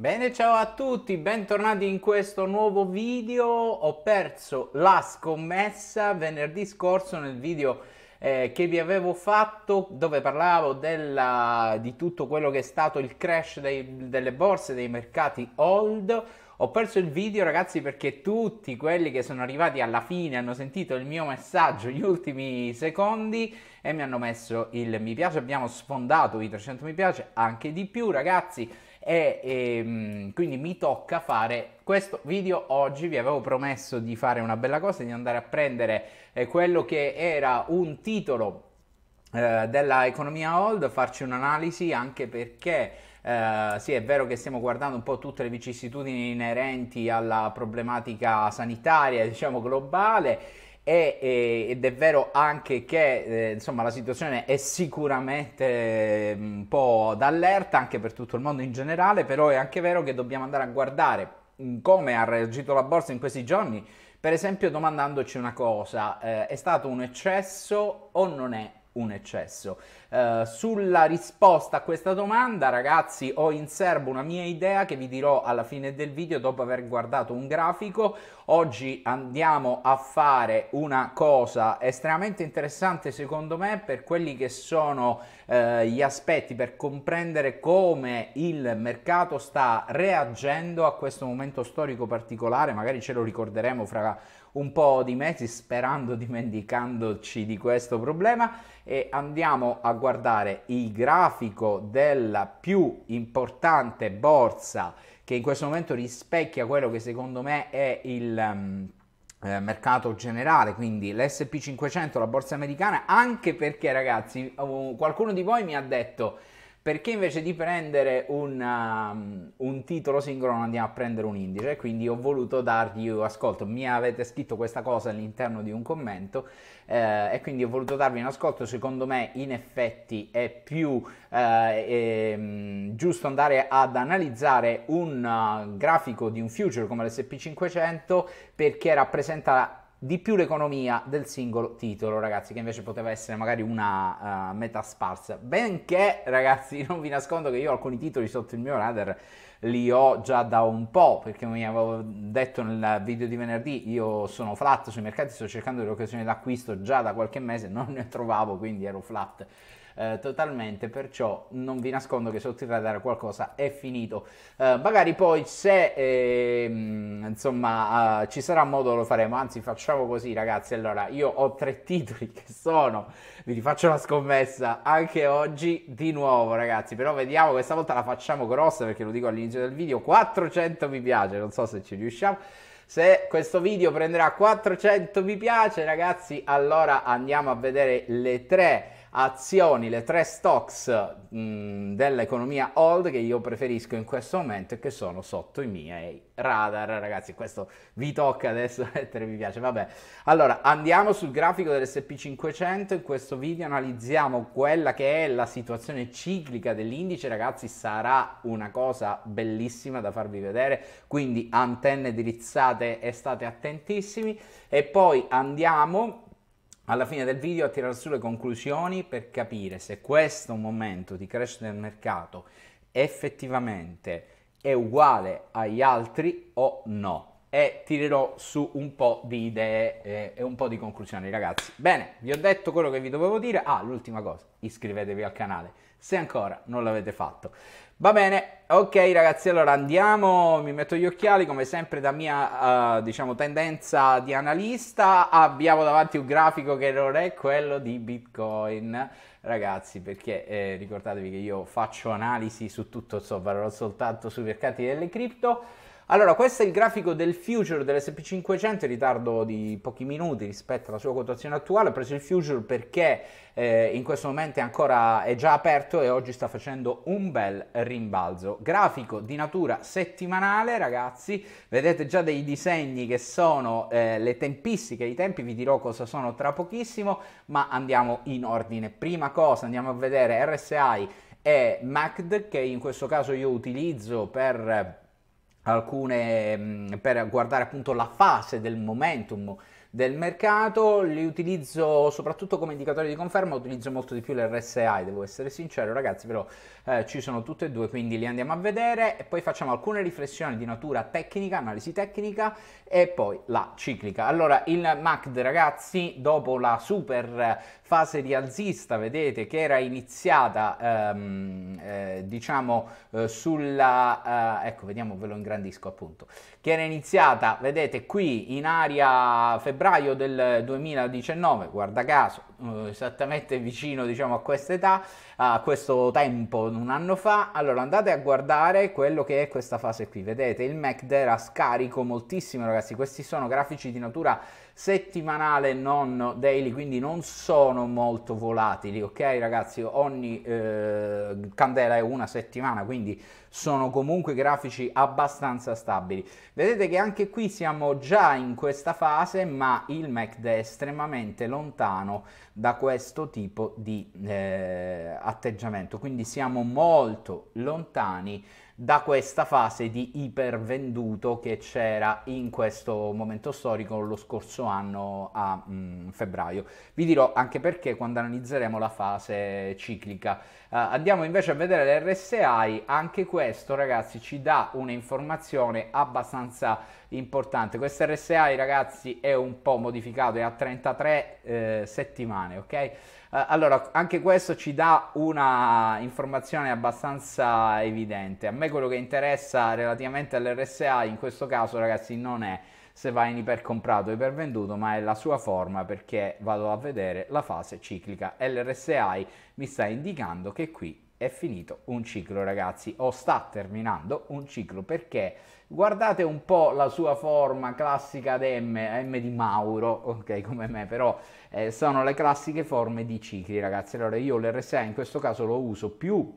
Bene, ciao a tutti, bentornati in questo nuovo video. Ho perso la scommessa venerdì scorso nel video eh, che vi avevo fatto dove parlavo della, di tutto quello che è stato il crash dei, delle borse, dei mercati old. Ho perso il video ragazzi perché tutti quelli che sono arrivati alla fine hanno sentito il mio messaggio gli ultimi secondi e mi hanno messo il mi piace, abbiamo sfondato i 300 mi piace, anche di più ragazzi e, e ehm, quindi mi tocca fare questo video oggi vi avevo promesso di fare una bella cosa di andare a prendere eh, quello che era un titolo eh, della economia old farci un'analisi anche perché Uh, sì, è vero che stiamo guardando un po' tutte le vicissitudini inerenti alla problematica sanitaria, diciamo globale, e, ed è vero anche che eh, insomma, la situazione è sicuramente mm, un po' d'allerta anche per tutto il mondo in generale, però è anche vero che dobbiamo andare a guardare come ha reagito la borsa in questi giorni, per esempio domandandoci una cosa, eh, è stato un eccesso o non è alcun eccesso. Eh, sulla risposta a questa domanda, ragazzi, ho in serbo una mia idea che vi dirò alla fine del video dopo aver guardato un grafico. Oggi andiamo a fare una cosa estremamente interessante secondo me per quelli che sono eh, gli aspetti per comprendere come il mercato sta reagendo a questo momento storico particolare, magari ce lo ricorderemo fra un po' di mesi sperando, dimenticandoci di questo problema e andiamo a guardare il grafico della più importante borsa che in questo momento rispecchia quello che secondo me è il... Um, eh, mercato generale, quindi l'SP 500, la borsa americana, anche perché ragazzi, uh, qualcuno di voi mi ha detto perché invece di prendere un, um, un titolo sincrono andiamo a prendere un indice, quindi ho voluto dargli ascolto, mi avete scritto questa cosa all'interno di un commento eh, e quindi ho voluto darvi un ascolto, secondo me in effetti è più eh, è, ehm, giusto andare ad analizzare un uh, grafico di un future come l'SP500 perché rappresenta di più l'economia del singolo titolo, ragazzi, che invece poteva essere magari una uh, eh, meta sparsa. Benché, ragazzi, non vi nascondo che io alcuni titoli sotto il mio radar li ho già da un po', perché mi avevo detto nel video di venerdì, io sono flat sui mercati, sto cercando delle occasioni d'acquisto già da qualche mese, non ne trovavo, quindi ero flat eh, totalmente, perciò non vi nascondo che sotto il radar qualcosa è finito. Eh, magari poi se ehm, eh, insomma ci sarà modo lo faremo, anzi facciamo così ragazzi, allora io ho tre titoli che sono, vi faccio la scommessa anche oggi di nuovo ragazzi, però vediamo questa volta la facciamo grossa perché lo dico all'inizio del video, 400 mi piace, non so se ci riusciamo. Se questo video prenderà 400 mi piace, ragazzi, allora andiamo a vedere le tre azioni, le tre stocks mh, dell'economia old che io preferisco in questo momento e che sono sotto i miei radar. Ragazzi, questo vi tocca adesso mettere mi piace. Vabbè, allora andiamo sul grafico dell'SP500. In questo video analizziamo quella che è la situazione ciclica dell'indice. Ragazzi, sarà una cosa bellissima da farvi vedere. Quindi antenne dirizzate e state attentissimi. E poi andiamo alla fine del video a tirare su le conclusioni per capire se questo momento di crescita del mercato effettivamente è uguale agli altri o no e tirerò su un po' di idee e un po' di conclusioni ragazzi bene vi ho detto quello che vi dovevo dire ah l'ultima cosa iscrivetevi al canale se ancora non l'avete fatto Va bene, Ok ragazzi, allora andiamo, mi metto gli occhiali come sempre da mia uh, diciamo tendenza di analista, abbiamo davanti un grafico che non è quello di Bitcoin. Ragazzi, perché eh, ricordatevi che io faccio analisi su tutto, insomma, non soltanto sui mercati delle cripto. Allora, questo è il grafico del future dell'SP500, in ritardo di pochi minuti rispetto alla sua quotazione attuale. Ho preso il future perché eh, in questo momento è ancora è già aperto e oggi sta facendo un bel rimbalzo. Grafico di natura settimanale, ragazzi. Vedete già dei disegni che sono eh, le tempistiche, i tempi, vi dirò cosa sono tra pochissimo, ma andiamo in ordine. Prima cosa andiamo a vedere RSI e MACD che in questo caso io utilizzo per alcune, mm, per guardare appunto la fase del momentum del mercato, li utilizzo soprattutto come indicatori di conferma, utilizzo molto di più l'RSI, devo essere sincero ragazzi, però eh, ci sono tutte e due, quindi li andiamo a vedere e poi facciamo alcune riflessioni di natura tecnica, analisi tecnica e poi la ciclica. Allora, il MACD ragazzi, dopo la super fase rialzista, vedete che era iniziata ehm, eh, diciamo eh, sulla... Eh, ecco, vediamo, ve lo ingrandisco appunto, che era iniziata, vedete qui in aria febbraio del 2019, guarda caso, eh, esattamente vicino diciamo, a questa età, a questo tempo un anno fa, allora andate a guardare quello che è questa fase qui, vedete il MACD era scarico moltissimo ragazzi, questi sono grafici di natura settimanale non daily, quindi non sono molto volatili, ok ragazzi, ogni eh, candela è una settimana, quindi sono comunque grafici abbastanza stabili. Vedete che anche qui siamo già in questa fase, ma il MACD è estremamente lontano da questo tipo di eh, atteggiamento. Quindi siamo molto lontani da questa fase di ipervenduto che c'era in questo momento storico lo scorso anno a mh, mm, febbraio. Vi dirò anche perché quando analizzeremo la fase ciclica. Uh, andiamo invece a vedere l'RSI, anche questo ragazzi ci dà un'informazione abbastanza importante. Questo RSI ragazzi è un po' modificato, è a 33 eh, settimane, ok? Eh, allora, anche questo ci dà una informazione abbastanza evidente. A me quello che interessa relativamente all'RSA in questo caso, ragazzi, non è se va in ipercomprato o ipervenduto, ma è la sua forma perché vado a vedere la fase ciclica e l'RSI mi sta indicando che qui è finito un ciclo, ragazzi, o sta terminando un ciclo perché Guardate un po' la sua forma classica ad M, M di Mauro, ok, come me, però eh, sono le classiche forme di cicli, ragazzi. Allora io l'RSA in questo caso lo uso più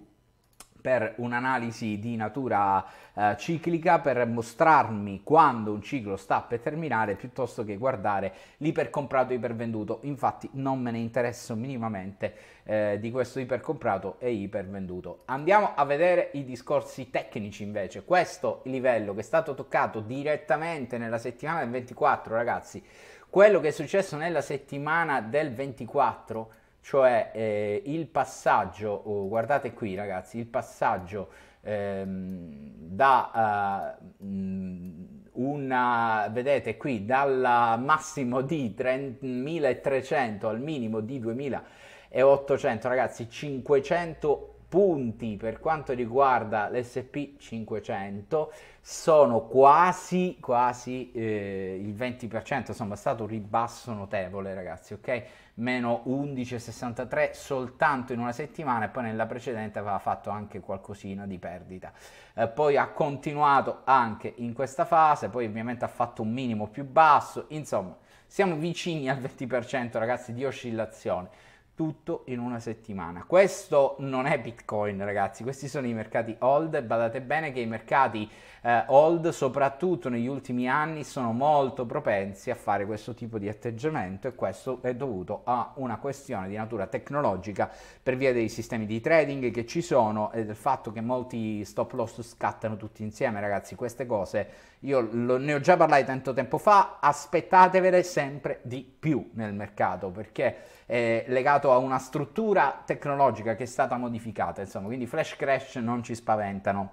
per un'analisi di natura eh, ciclica per mostrarmi quando un ciclo sta per terminare piuttosto che guardare l'ipercomprato ipervenduto. Infatti non me ne interesso minimamente eh, di questo ipercomprato e ipervenduto. Andiamo a vedere i discorsi tecnici invece. Questo livello che è stato toccato direttamente nella settimana del 24, ragazzi, quello che è successo nella settimana del 24 cioè eh, il passaggio, oh, guardate qui ragazzi, il passaggio ehm, da uh, una, vedete qui, dal massimo di 3.300 al minimo di 2.800, ragazzi, 500 punti per quanto riguarda l'SP 500 sono quasi quasi eh, il 20% insomma è stato un ribasso notevole ragazzi ok meno 11,63 soltanto in una settimana e poi nella precedente aveva fatto anche qualcosina di perdita. Eh, poi ha continuato anche in questa fase, poi ovviamente ha fatto un minimo più basso, insomma siamo vicini al 20% ragazzi di oscillazione tutto in una settimana. Questo non è Bitcoin, ragazzi, questi sono i mercati old badate bene che i mercati eh, old, soprattutto negli ultimi anni, sono molto propensi a fare questo tipo di atteggiamento e questo è dovuto a una questione di natura tecnologica per via dei sistemi di trading che ci sono e del fatto che molti stop loss scattano tutti insieme, ragazzi, queste cose io lo, ne ho già parlato tanto tempo fa, aspettatevele sempre di più nel mercato perché è legato legato a una struttura tecnologica che è stata modificata, insomma, quindi flash crash non ci spaventano,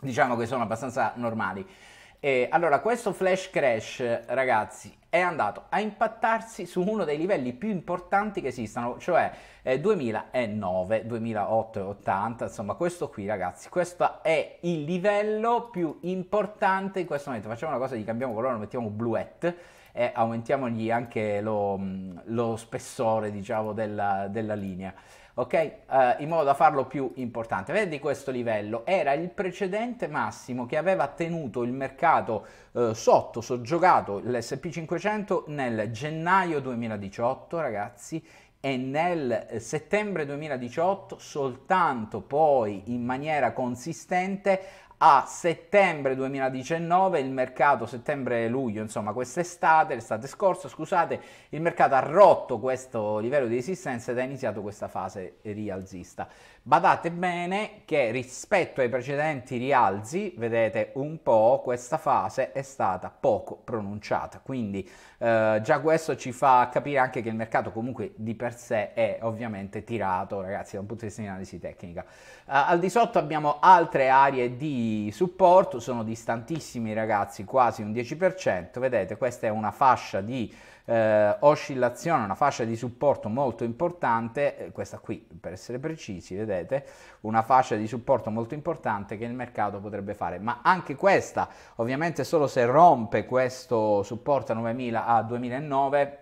diciamo che sono abbastanza normali. E allora, questo flash crash, ragazzi, è andato a impattarsi su uno dei livelli più importanti che esistano, cioè eh, 2009, 2008, 80, insomma questo qui ragazzi, questo è il livello più importante in questo momento, facciamo una cosa di cambiamo colore, lo mettiamo bluette, e aumentiamogli anche lo, mm, lo spessore diciamo, della, della linea. Okay? Uh, in modo da farlo più importante. Vedi questo livello, era il precedente massimo che aveva tenuto il mercato uh, sotto, soggiogato l'SP500 nel gennaio 2018, ragazzi, e nel eh, settembre 2018 soltanto poi in maniera consistente a settembre 2019, il mercato settembre-luglio, insomma quest'estate, l'estate scorsa, scusate, il mercato ha rotto questo livello di resistenza ed ha iniziato questa fase rialzista. Badate bene che rispetto ai precedenti rialzi, vedete un po', questa fase è stata poco pronunciata, quindi eh, già questo ci fa capire anche che il mercato comunque di per sé è ovviamente tirato, ragazzi, da un punto di vista di analisi tecnica. Eh, al di sotto abbiamo altre aree di supporto, sono distantissimi ragazzi, quasi un 10%, vedete questa è una fascia di eh, oscillazione, una fascia di supporto molto importante, eh, questa qui per essere precisi, vedete, una fascia di supporto molto importante che il mercato potrebbe fare, ma anche questa ovviamente solo se rompe questo supporto a 9000 a 2009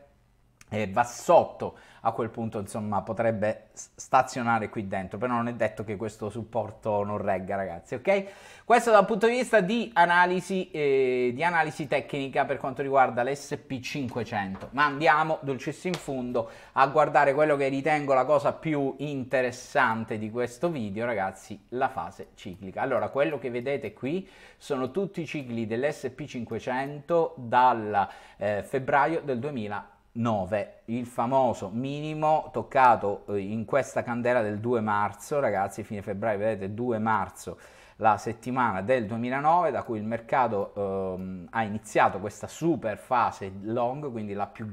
e va sotto a quel punto insomma potrebbe stazionare qui dentro però non è detto che questo supporto non regga ragazzi ok questo da un punto di vista di analisi, eh, di analisi tecnica per quanto riguarda l'SP500 ma andiamo dolcissimo in fondo a guardare quello che ritengo la cosa più interessante di questo video ragazzi la fase ciclica allora quello che vedete qui sono tutti i cicli dell'SP500 dal eh, febbraio del 2020 9, il famoso minimo toccato eh, in questa candela del 2 marzo, ragazzi, fine febbraio, vedete 2 marzo, la settimana del 2009 da cui il mercato ehm, ha iniziato questa super fase long, quindi più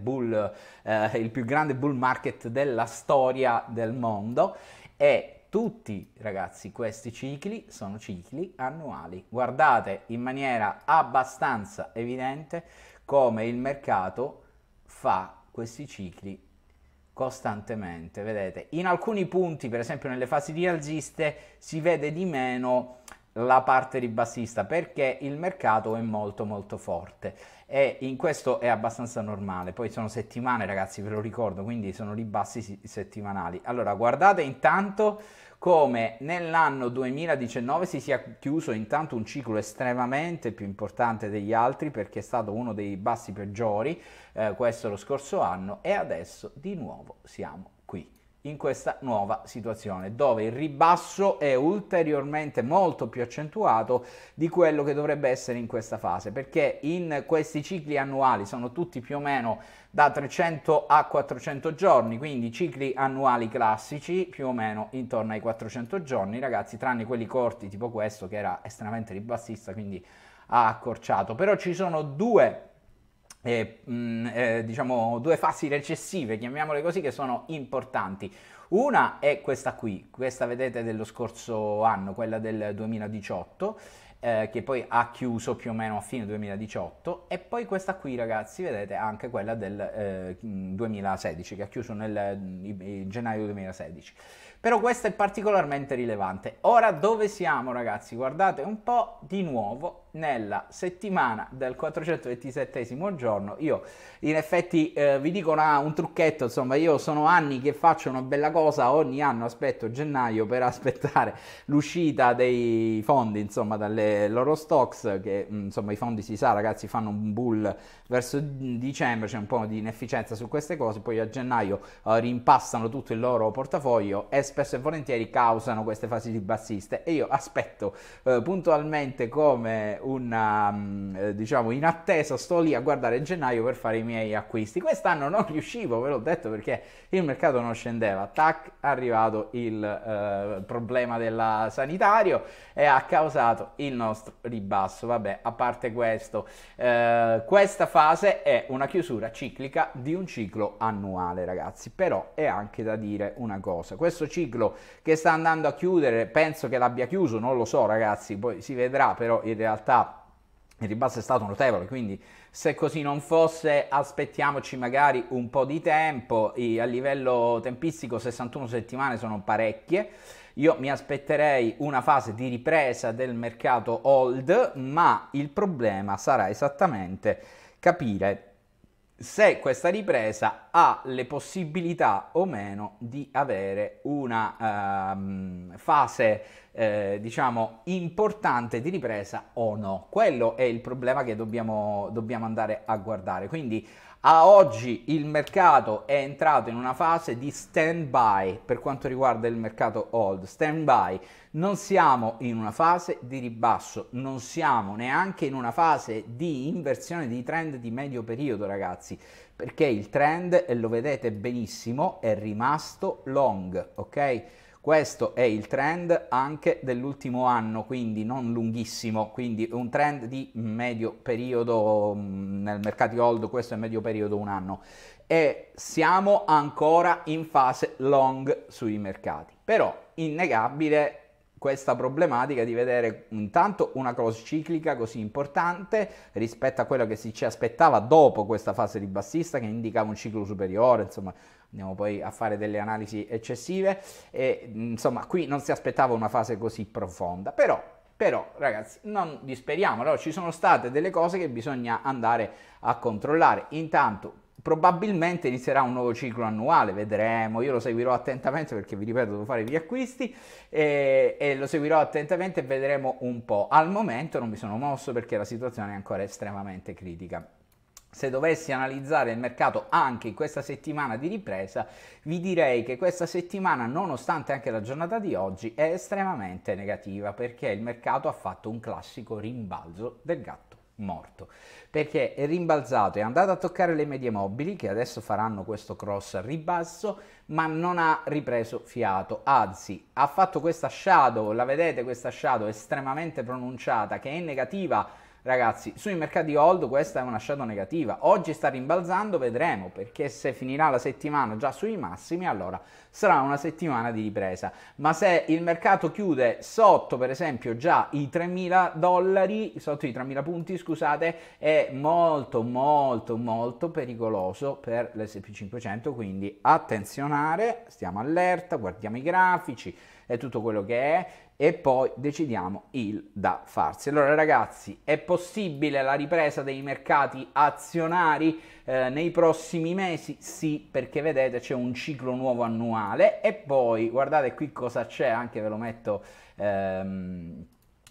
bull, eh, il più grande bull market della storia del mondo e tutti ragazzi questi cicli sono cicli annuali. Guardate in maniera abbastanza evidente come il mercato fa questi cicli costantemente, vedete? In alcuni punti, per esempio nelle fasi rialziste, si vede di meno la parte ribassista perché il mercato è molto molto forte e in questo è abbastanza normale poi sono settimane ragazzi ve lo ricordo quindi sono ribassi settimanali allora guardate intanto come nell'anno 2019 si sia chiuso intanto un ciclo estremamente più importante degli altri perché è stato uno dei bassi peggiori eh, questo lo scorso anno e adesso di nuovo siamo in questa nuova situazione dove il ribasso è ulteriormente molto più accentuato di quello che dovrebbe essere in questa fase perché in questi cicli annuali sono tutti più o meno da 300 a 400 giorni quindi cicli annuali classici più o meno intorno ai 400 giorni ragazzi tranne quelli corti tipo questo che era estremamente ribassista quindi ha accorciato però ci sono due eh, mh, mm, eh, diciamo due fasi recessive, chiamiamole così, che sono importanti. Una è questa qui, questa vedete dello scorso anno, quella del 2018, eh, che poi ha chiuso più o meno a fine 2018, e poi questa qui ragazzi, vedete anche quella del 2016, eh, mm, che ha chiuso nel mm, gennaio 2016. Però questa è particolarmente rilevante. Ora dove siamo ragazzi? Guardate un po' di nuovo nella settimana del 427 giorno. Io in effetti eh, vi dico una, un trucchetto, insomma io sono anni che faccio una bella cosa, ogni anno aspetto gennaio per aspettare l'uscita dei fondi, insomma dalle loro stocks, che mm, insomma i fondi si sa ragazzi fanno un bull verso dicembre, c'è un po' di inefficienza su queste cose, poi a gennaio eh, rimpassano tutto il loro portafoglio e spesso e volentieri causano queste fasi di bassiste e io aspetto eh, puntualmente come una, um, eh, diciamo, in attesa sto lì a guardare gennaio per fare i miei acquisti. Quest'anno non riuscivo, ve l'ho detto, perché il mercato non scendeva. Tac, è arrivato il eh, problema del sanitario e ha causato il nostro ribasso. Vabbè, a parte questo, eh, questa fase è una chiusura ciclica di un ciclo annuale, ragazzi. Però è anche da dire una cosa. Questo ciclo che sta andando a chiudere, penso che l'abbia chiuso, non lo so, ragazzi, poi si vedrà, però in realtà realtà il ribasso è stato notevole, quindi se così non fosse aspettiamoci magari un po' di tempo, a livello tempistico 61 settimane sono parecchie, io mi aspetterei una fase di ripresa del mercato old, ma il problema sarà esattamente capire se questa ripresa ha le possibilità o meno di avere una um, fase eh, diciamo, importante di ripresa o no. Quello è il problema che dobbiamo, dobbiamo andare a guardare. Quindi a oggi il mercato è entrato in una fase di stand by per quanto riguarda il mercato old, stand by. Non siamo in una fase di ribasso, non siamo neanche in una fase di inversione di trend di medio periodo, ragazzi, perché il trend, e lo vedete benissimo, è rimasto long, ok? Questo è il trend anche dell'ultimo anno, quindi non lunghissimo, quindi un trend di medio periodo mm, nel mercato hold, questo è medio periodo un anno e siamo ancora in fase long sui mercati. Però innegabile questa problematica di vedere intanto una cross ciclica così importante rispetto a quello che si ci aspettava dopo questa fase di bassista che indicava un ciclo superiore, insomma andiamo poi a fare delle analisi eccessive e insomma qui non si aspettava una fase così profonda, però però ragazzi non disperiamo, allora, ci sono state delle cose che bisogna andare a controllare. Intanto probabilmente inizierà un nuovo ciclo annuale, vedremo, io lo seguirò attentamente perché vi ripeto devo fare gli acquisti e, e, lo seguirò attentamente e vedremo un po'. Al momento non mi sono mosso perché la situazione è ancora estremamente critica. Se dovessi analizzare il mercato anche in questa settimana di ripresa, vi direi che questa settimana, nonostante anche la giornata di oggi, è estremamente negativa perché il mercato ha fatto un classico rimbalzo del gatto morto perché è rimbalzato, è andato a toccare le medie mobili che adesso faranno questo cross al ribasso ma non ha ripreso fiato, anzi ha fatto questa shadow, la vedete questa shadow estremamente pronunciata che è negativa Ragazzi, sui mercati hold questa è una shadow negativa. Oggi sta rimbalzando, vedremo, perché se finirà la settimana già sui massimi, allora sarà una settimana di ripresa. Ma se il mercato chiude sotto, per esempio, già i 3.000 dollari, sotto i 3.000 punti, scusate, è molto, molto, molto pericoloso per l'SP500, quindi attenzionare, stiamo allerta, guardiamo i grafici, e tutto quello che è e poi decidiamo il da farsi. Allora ragazzi, è possibile la ripresa dei mercati azionari eh, nei prossimi mesi? Sì, perché vedete c'è un ciclo nuovo annuale e poi guardate qui cosa c'è, anche ve lo metto ehm,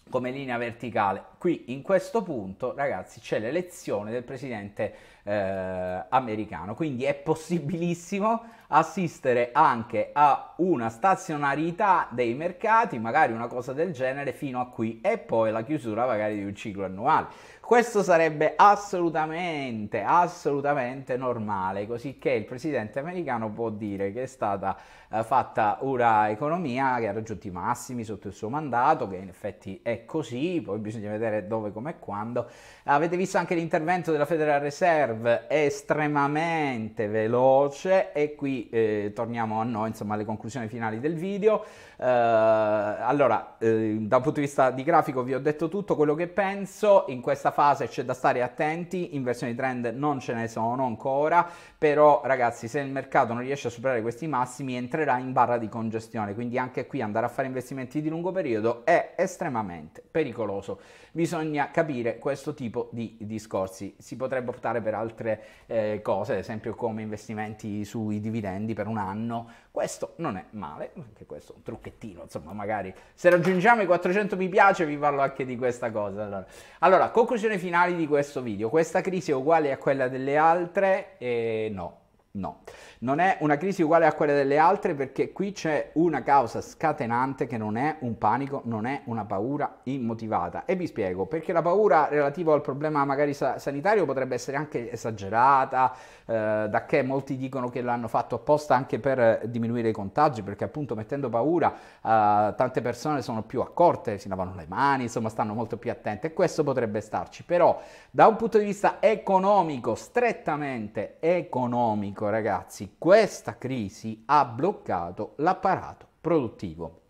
come linea verticale qui in questo punto, ragazzi, c'è l'elezione del presidente eh, americano, quindi è possibilissimo assistere anche a una stazionarità dei mercati, magari una cosa del genere fino a qui e poi la chiusura magari di un ciclo annuale. Questo sarebbe assolutamente, assolutamente normale, così che il presidente americano può dire che è stata eh, fatta una economia che ha raggiunto i massimi sotto il suo mandato, che in effetti è così, poi bisogna vedere chiedere dove, come e quando. Avete visto anche l'intervento della Federal Reserve estremamente veloce e qui eh, torniamo a noi, insomma, alle conclusioni finali del video. Eh, allora, eh, da un punto di vista di grafico vi ho detto tutto quello che penso, in questa fase c'è da stare attenti, inversioni trend non ce ne sono ancora, però ragazzi se il mercato non riesce a superare questi massimi entrerà in barra di congestione quindi anche qui andare a fare investimenti di lungo periodo è estremamente pericoloso bisogna capire questo tipo di discorsi si potrebbe optare per altre eh, cose ad esempio come investimenti sui dividendi per un anno questo non è male anche questo è un trucchettino insomma magari se raggiungiamo i 400 mi piace vi parlo anche di questa cosa allora, allora conclusione finale di questo video questa crisi è uguale a quella delle altre eh, no, no. Non è una crisi uguale a quella delle altre perché qui c'è una causa scatenante che non è un panico, non è una paura immotivata. E vi spiego, perché la paura relativa al problema magari sa- sanitario potrebbe essere anche esagerata, eh, da che molti dicono che l'hanno fatto apposta anche per diminuire i contagi, perché appunto mettendo paura eh, tante persone sono più accorte, si lavano le mani, insomma stanno molto più attente e questo potrebbe starci. Però da un punto di vista economico, strettamente economico ragazzi, questa crisi ha bloccato l'apparato produttivo.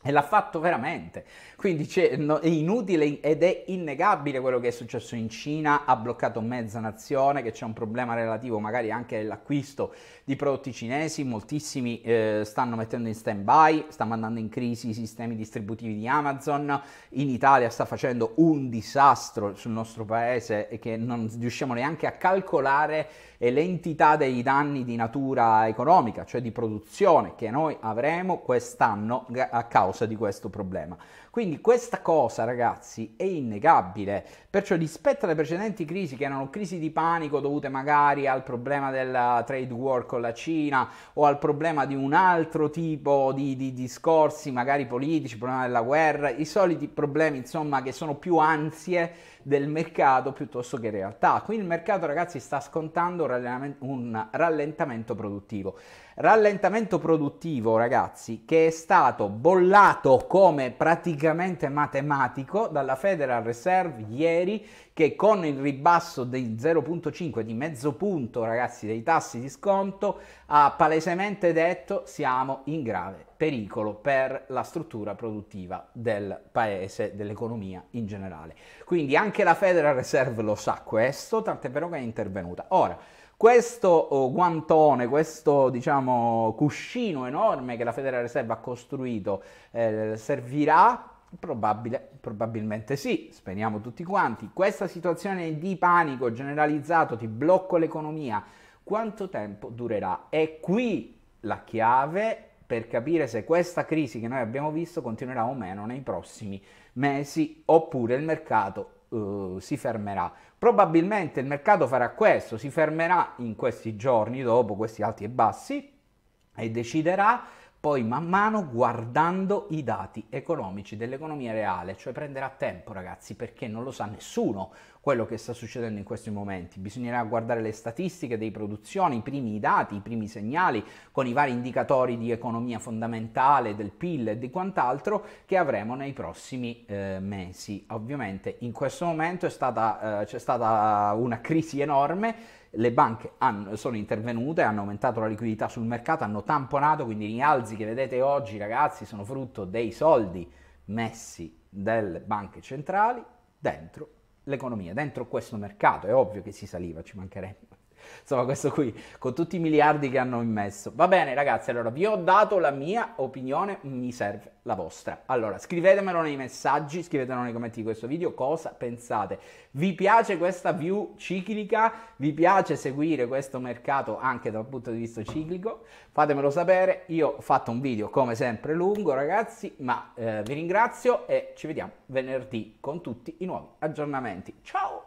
E l'ha fatto veramente. Quindi no, è inutile ed è innegabile quello che è successo in Cina, ha bloccato mezza nazione, che c'è un problema relativo magari anche all'acquisto di prodotti cinesi, moltissimi eh, stanno mettendo in stand by, sta mandando in crisi i sistemi distributivi di Amazon, in Italia sta facendo un disastro sul nostro paese che non riusciamo neanche a calcolare l'entità dei danni di natura economica, cioè di produzione che noi avremo quest'anno a causa causa di questo problema. Quindi questa cosa, ragazzi, è innegabile. Perciò rispetto alle precedenti crisi, che erano crisi di panico dovute magari al problema del trade war con la Cina o al problema di un altro tipo di, di discorsi, magari politici, problema della guerra, i soliti problemi, insomma, che sono più ansie del mercato piuttosto che realtà. Qui il mercato, ragazzi, sta scontando un rallentamento produttivo. Rallentamento produttivo, ragazzi, che è stato bollato come praticamente matematico dalla Federal Reserve ieri, che con il ribasso del 0.5 di mezzo punto, ragazzi, dei tassi di sconto, ha palesemente detto siamo in grave pericolo per la struttura produttiva del paese, dell'economia in generale. Quindi anche la Federal Reserve lo sa questo, tant'è vero che è intervenuta. Ora, questo oh, guantone, questo diciamo, cuscino enorme che la Federal Reserve ha costruito eh, servirà Probabile, probabilmente sì, speriamo tutti quanti. Questa situazione di panico generalizzato, ti blocco l'economia, quanto tempo durerà? È qui la chiave per capire se questa crisi che noi abbiamo visto continuerà o meno nei prossimi mesi oppure il mercato eh, si fermerà. Probabilmente il mercato farà questo, si fermerà in questi giorni dopo questi alti e bassi e deciderà poi man mano guardando i dati economici dell'economia reale, cioè prenderà tempo ragazzi perché non lo sa nessuno quello che sta succedendo in questi momenti. Bisognerà guardare le statistiche di produzione, i primi dati, i primi segnali con i vari indicatori di economia fondamentale, del PIL e di quant'altro che avremo nei prossimi eh, mesi. Ovviamente in questo momento stata, eh, c'è stata una crisi enorme le banche hanno, sono intervenute, hanno aumentato la liquidità sul mercato, hanno tamponato, quindi i rialzi che vedete oggi ragazzi sono frutto dei soldi messi dalle banche centrali dentro l'economia. Dentro questo mercato è ovvio che si saliva, ci mancherebbe. Insomma, questo qui, con tutti i miliardi che hanno immesso. Va bene, ragazzi, allora vi ho dato la mia opinione, mi serve la vostra. Allora, scrivetemelo nei messaggi, scrivetelo nei commenti di questo video cosa pensate. Vi piace questa view ciclica? Vi piace seguire questo mercato anche dal punto di vista ciclico? Fatemelo sapere. Io ho fatto un video come sempre lungo, ragazzi, ma eh, vi ringrazio e ci vediamo venerdì con tutti i nuovi aggiornamenti. Ciao!